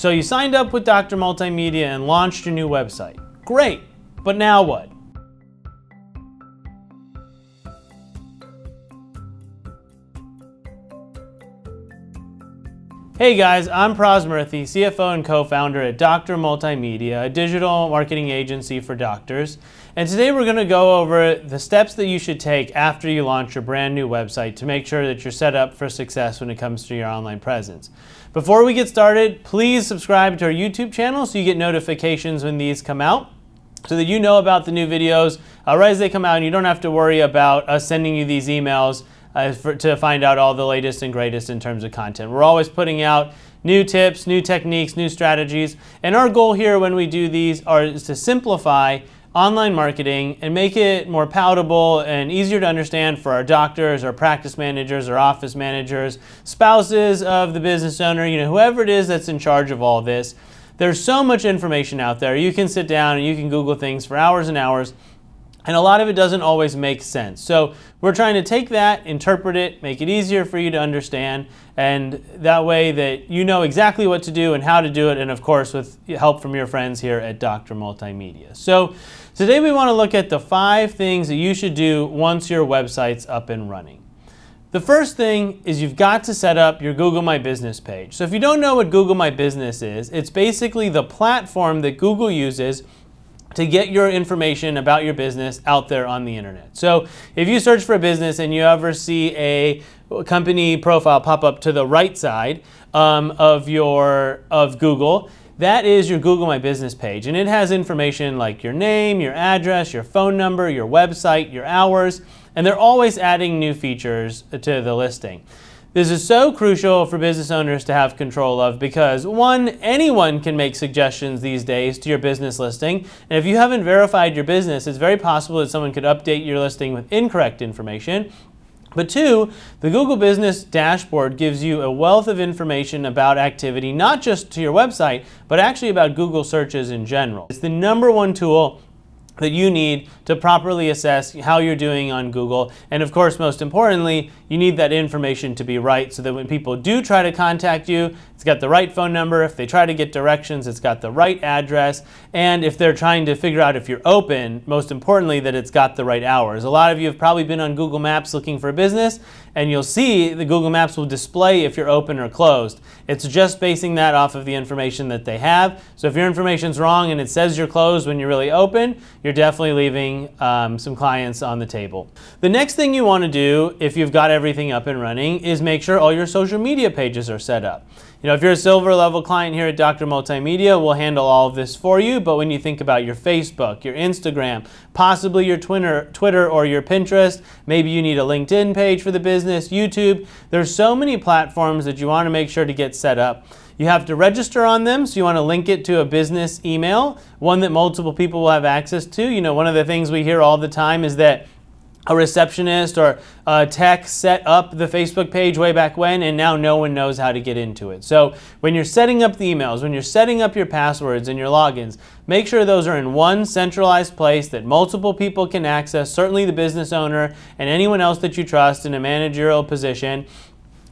So you signed up with Dr. Multimedia and launched your new website. Great, but now what? Hey guys, I'm Pras CFO and co-founder at Doctor Multimedia, a digital marketing agency for doctors. And today we're going to go over the steps that you should take after you launch your brand new website to make sure that you're set up for success when it comes to your online presence. Before we get started, please subscribe to our YouTube channel so you get notifications when these come out so that you know about the new videos uh, right as they come out and you don't have to worry about us sending you these emails uh, for, to find out all the latest and greatest in terms of content. We're always putting out new tips, new techniques, new strategies. And our goal here when we do these are is to simplify online marketing and make it more palatable and easier to understand for our doctors, our practice managers, our office managers, spouses of the business owner, you know, whoever it is that's in charge of all this. There's so much information out there. You can sit down and you can Google things for hours and hours. And a lot of it doesn't always make sense. So we're trying to take that, interpret it, make it easier for you to understand, and that way that you know exactly what to do and how to do it, and of course with help from your friends here at Dr. Multimedia. So today we want to look at the five things that you should do once your website's up and running. The first thing is you've got to set up your Google My Business page. So if you don't know what Google My Business is, it's basically the platform that Google uses to get your information about your business out there on the internet. So if you search for a business and you ever see a company profile pop up to the right side um, of your of Google, that is your Google My Business page. And it has information like your name, your address, your phone number, your website, your hours, and they're always adding new features to the listing. This is so crucial for business owners to have control of because one, anyone can make suggestions these days to your business listing. And if you haven't verified your business, it's very possible that someone could update your listing with incorrect information. But two, the Google Business Dashboard gives you a wealth of information about activity, not just to your website, but actually about Google searches in general. It's the number one tool that you need to properly assess how you're doing on Google. And of course, most importantly, you need that information to be right so that when people do try to contact you, it's got the right phone number. If they try to get directions, it's got the right address. And if they're trying to figure out if you're open, most importantly, that it's got the right hours. A lot of you have probably been on Google Maps looking for a business, and you'll see the Google Maps will display if you're open or closed. It's just basing that off of the information that they have. So if your information's wrong and it says you're closed when you're really open, you're definitely leaving um, some clients on the table. The next thing you wanna do if you've got everything up and running is make sure all your social media pages are set up. You know, if you're a silver level client here at Dr. Multimedia, we'll handle all of this for you, but when you think about your Facebook, your Instagram, possibly your Twitter, Twitter or your Pinterest, maybe you need a LinkedIn page for the business, YouTube, there's so many platforms that you wanna make sure to get set up. You have to register on them, so you want to link it to a business email, one that multiple people will have access to. You know, one of the things we hear all the time is that a receptionist or a tech set up the Facebook page way back when, and now no one knows how to get into it. So when you're setting up the emails, when you're setting up your passwords and your logins, make sure those are in one centralized place that multiple people can access, certainly the business owner and anyone else that you trust in a managerial position.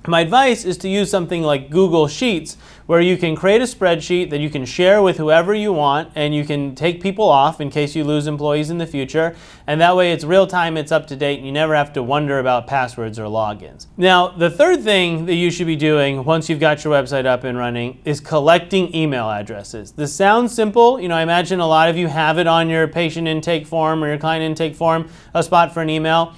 My advice is to use something like Google Sheets, where you can create a spreadsheet that you can share with whoever you want, and you can take people off in case you lose employees in the future. And that way it's real time, it's up to date, and you never have to wonder about passwords or logins. Now, the third thing that you should be doing once you've got your website up and running is collecting email addresses. This sounds simple. You know, I imagine a lot of you have it on your patient intake form or your client intake form, a spot for an email.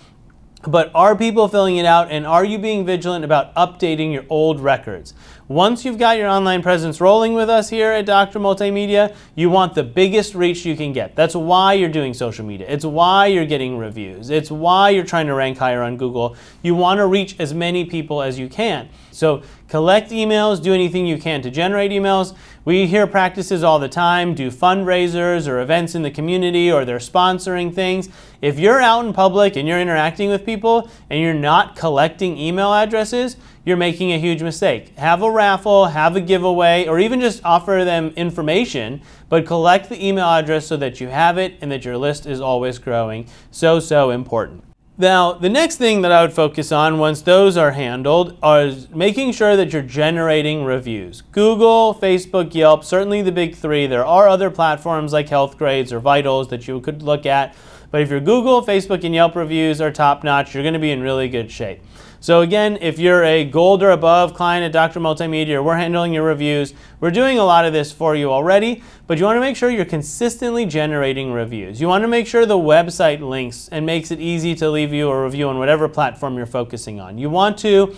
But are people filling it out and are you being vigilant about updating your old records? Once you've got your online presence rolling with us here at Dr. Multimedia, you want the biggest reach you can get. That's why you're doing social media. It's why you're getting reviews. It's why you're trying to rank higher on Google. You want to reach as many people as you can. So collect emails, do anything you can to generate emails. We hear practices all the time, do fundraisers or events in the community or they're sponsoring things. If you're out in public and you're interacting with people and you're not collecting email addresses, you're making a huge mistake. Have a raffle, have a giveaway, or even just offer them information, but collect the email address so that you have it and that your list is always growing. So, so important. Now, the next thing that I would focus on once those are handled is making sure that you're generating reviews. Google, Facebook, Yelp, certainly the big three. There are other platforms like Health Grades or Vitals that you could look at but if your Google, Facebook, and Yelp reviews are top notch, you're going to be in really good shape. So again, if you're a gold or above client at Dr. Multimedia, or we're handling your reviews. We're doing a lot of this for you already, but you want to make sure you're consistently generating reviews. You want to make sure the website links and makes it easy to leave you a review on whatever platform you're focusing on. You want to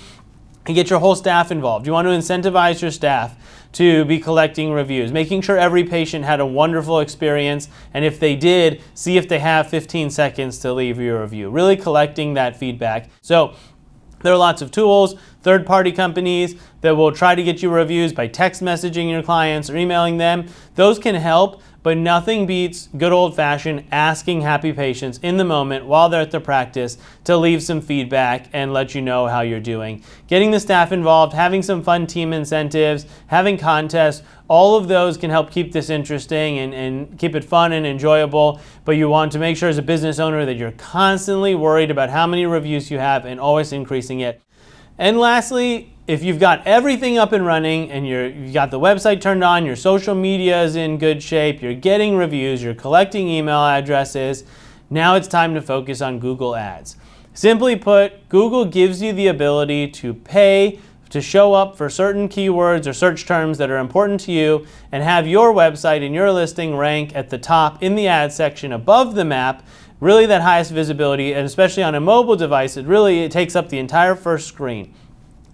and get your whole staff involved. You want to incentivize your staff to be collecting reviews, making sure every patient had a wonderful experience, and if they did, see if they have 15 seconds to leave your review. Really collecting that feedback. So there are lots of tools, third party companies that will try to get you reviews by text messaging your clients or emailing them. Those can help, but nothing beats good old fashioned asking happy patients in the moment while they're at the practice to leave some feedback and let you know how you're doing. Getting the staff involved, having some fun team incentives, having contests, all of those can help keep this interesting and, and keep it fun and enjoyable. But you want to make sure as a business owner that you're constantly worried about how many reviews you have and always increasing it. And lastly, if you've got everything up and running and you're, you've got the website turned on, your social media is in good shape, you're getting reviews, you're collecting email addresses, now it's time to focus on Google Ads. Simply put, Google gives you the ability to pay to show up for certain keywords or search terms that are important to you and have your website and your listing rank at the top in the ad section above the map really that highest visibility and especially on a mobile device it really it takes up the entire first screen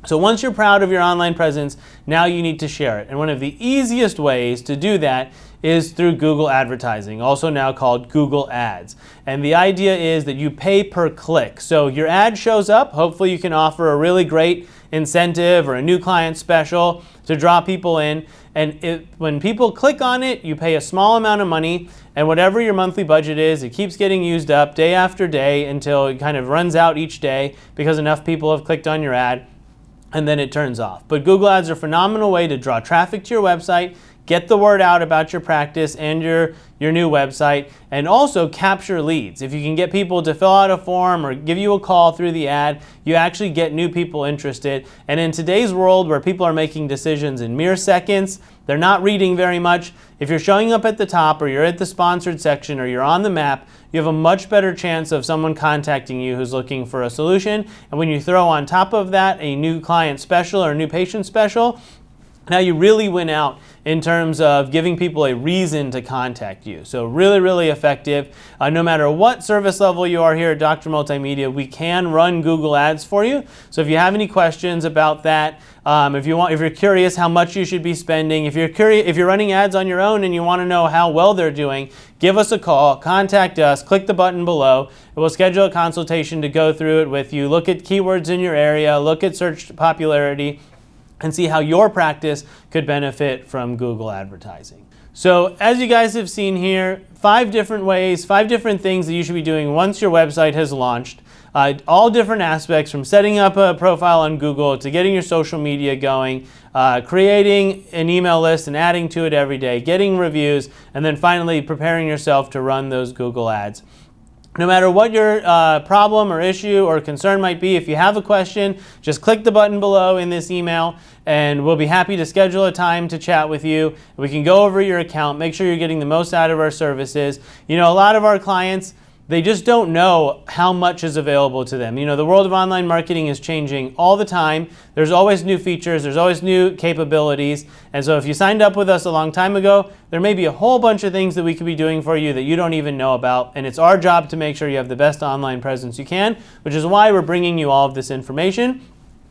so once you're proud of your online presence, now you need to share it. And one of the easiest ways to do that is through Google advertising, also now called Google Ads. And the idea is that you pay per click. So your ad shows up, hopefully you can offer a really great incentive or a new client special to draw people in. And it, when people click on it, you pay a small amount of money and whatever your monthly budget is, it keeps getting used up day after day until it kind of runs out each day because enough people have clicked on your ad and then it turns off. But Google Ads are a phenomenal way to draw traffic to your website, get the word out about your practice and your, your new website, and also capture leads. If you can get people to fill out a form or give you a call through the ad, you actually get new people interested. And in today's world where people are making decisions in mere seconds, they're not reading very much, if you're showing up at the top or you're at the sponsored section or you're on the map, you have a much better chance of someone contacting you who's looking for a solution. And when you throw on top of that a new client special or a new patient special, now you really went out in terms of giving people a reason to contact you. So really, really effective. Uh, no matter what service level you are here at Dr. Multimedia, we can run Google Ads for you. So if you have any questions about that, um, if you want, if you're curious how much you should be spending, if you're curious, if you're running ads on your own and you want to know how well they're doing, give us a call, contact us, click the button below. We'll schedule a consultation to go through it with you. Look at keywords in your area, look at search popularity, and see how your practice could benefit from Google advertising. So as you guys have seen here, five different ways, five different things that you should be doing once your website has launched. Uh, all different aspects from setting up a profile on Google to getting your social media going, uh, creating an email list and adding to it every day, getting reviews, and then finally preparing yourself to run those Google ads. No matter what your uh, problem or issue or concern might be, if you have a question, just click the button below in this email and we'll be happy to schedule a time to chat with you. We can go over your account, make sure you're getting the most out of our services. You know, a lot of our clients, they just don't know how much is available to them. You know, the world of online marketing is changing all the time. There's always new features, there's always new capabilities. And so if you signed up with us a long time ago, there may be a whole bunch of things that we could be doing for you that you don't even know about. And it's our job to make sure you have the best online presence you can, which is why we're bringing you all of this information.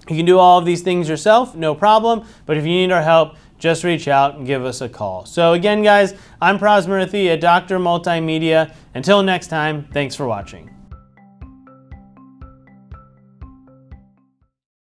You can do all of these things yourself, no problem. But if you need our help, just reach out and give us a call. So again, guys, I'm Pras at Dr. Multimedia. Until next time, thanks for watching.